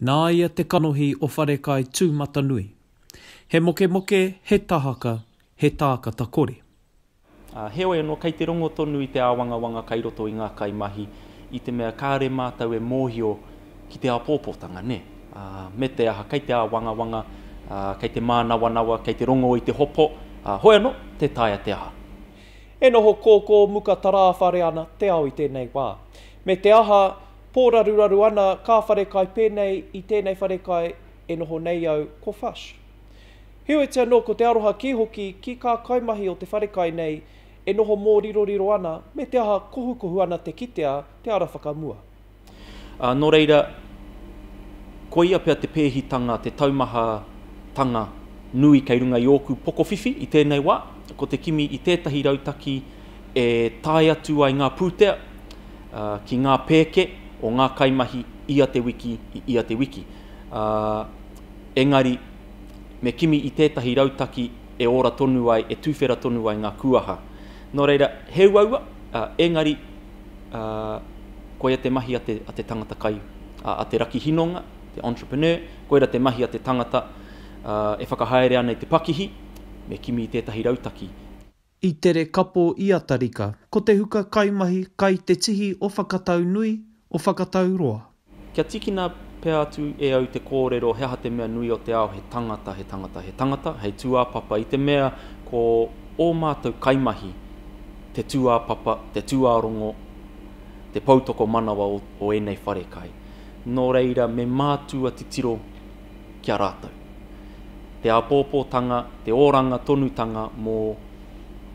nā ia te kanohi o wharekai tū mata nui. He moke moke, he tahaka, he tākata kore. Uh, he oia no kai te rongo tonu i te awanga wanga kai roto i ngā kai mahi, i te mea kāre mātau e mōhio ki te apōpōtanga, ne? Uh, me te aha, kai te awanga wanga, uh, kai te mānawa nawa, kai te rongo i te hopo, uh, hoia no, te tāia te aha. E noho kōkō muka tarā whare ana, te ao i tēnei wā. Me te aha, pōraru raru ana ka whare kai pēnei i tēnei whare kai e noho nei au ko whash. Hewe te anō ko te aroha ki hoki ki kā kaimahi o te whare kai nei e noho mō riro riro ana me te aha kohu kohu ana te kitea te ara whakamua. Uh, nō reira, ko ia pia te pēhitanga, te taumaha tanga nui kei runga i ōku poko whiwhi i tēnei wā, ko te kimi i tētahi rautaki e tāi atu ngā pūtea uh, ki ngā pēke, o ngā kaimahi ia te wiki i ia te wiki. Uh, engari, me kimi i tētahi rautaki e ora tonu ai, e tūwhera tonu ai ngā kuaha. Nō reira, he uaua, uh, ah, engari, uh, ah, koia te mahi a te, a te tangata kai, a, a te raki hinonga, te entrepreneur, koira te mahi a te tangata uh, e whakahaere ana i te pakihi, me kimi i tētahi rautaki. I tere kapo i atarika, ko te huka kaimahi, kai te tihi o whakatau nui, o whakatauroa. Kia tikina pe atu e au te kōrero he ha te mea nui o te ao he tangata, he tangata, he tangata, hei tuāpapa i te mea ko o mātou kaimahi te tuāpapa, te tuārongo, te pautoko manawa o, o enei wharekai. Nō reira, me mātua te tiro kia rātou. Te apōpōtanga, te oranga tonutanga mō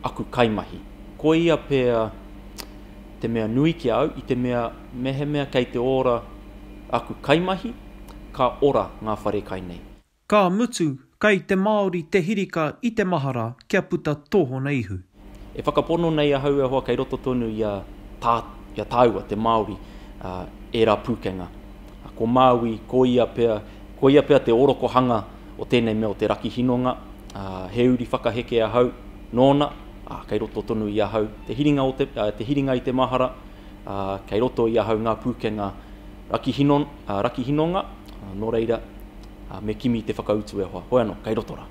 aku kaimahi. Ko ia pēr te mea nui ki au, i te mea mehemea kei te ora aku kaimahi, ka ora ngā whare kai nei. Ka mutu kei te Māori te hirika i te mahara kia puta toho nei hu. E whakapono nei a hau ahoa e kei roto tonu i a, tā, i a tāua te Māori uh, e rā pūkenga. Ko Māui, ko ia pea, ko ia pea te oroko hanga o tēnei me o te raki hinonga, uh, he uri whakaheke a hau, nōna, uh, kei roto tonu i ahau, te hiringa, o te, uh, te hiringa i te mahara, uh, kei roto i ahau ngā pūkenga raki, hinon, uh, raki hinonga, uh, no reira, uh, me kimi te whakautu e hoa. Hoi ano, kei roto ra.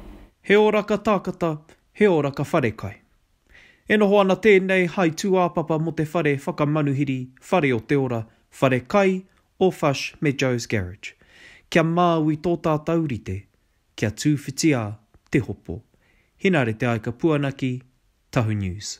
He ora ka tākata, he ora ka wharekai. E noho ana tēnei hai tū āpapa mo te whare whakamanuhiri, whare o te ora, whare kai o Fush me Joe's Garage. Kia māui tō tā taurite, kia tū te hopo. Hinare te aika puanaki, Tahoe News.